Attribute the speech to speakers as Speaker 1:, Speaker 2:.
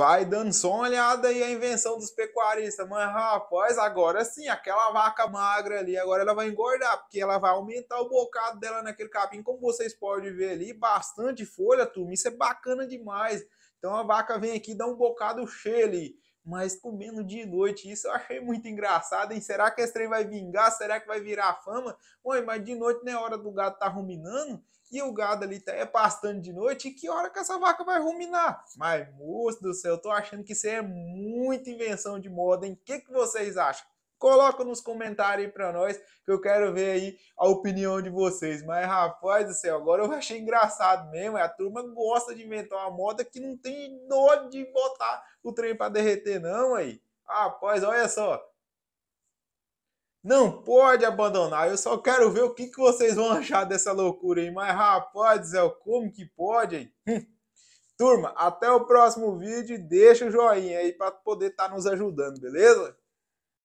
Speaker 1: Vai dando só uma olhada aí a invenção dos pecuaristas. Mas, rapaz, agora sim, aquela vaca magra ali, agora ela vai engordar, porque ela vai aumentar o bocado dela naquele capim, como vocês podem ver ali, bastante folha, turma. Isso é bacana demais. Então a vaca vem aqui e dá um bocado cheio ali mas comendo de noite. Isso eu achei muito engraçado, hein? Será que esse trem vai vingar? Será que vai virar fama? Ué, mas de noite não é hora do gado tá ruminando? E o gado ali tá, é pastando de noite, e que hora que essa vaca vai ruminar? Mas, moço do céu, eu tô achando que isso é muita invenção de moda, hein? O que, que vocês acham? Coloca nos comentários aí pra nós, que eu quero ver aí a opinião de vocês. Mas, rapaz do céu, agora eu achei engraçado mesmo. É, a turma gosta de inventar uma moda que não tem dó de botar o trem pra derreter, não, aí. Rapaz, olha só. Não pode abandonar. Eu só quero ver o que, que vocês vão achar dessa loucura aí. Mas, rapaz do céu, como que pode, hein? Hum. Turma, até o próximo vídeo. Deixa o joinha aí para poder estar tá nos ajudando, beleza?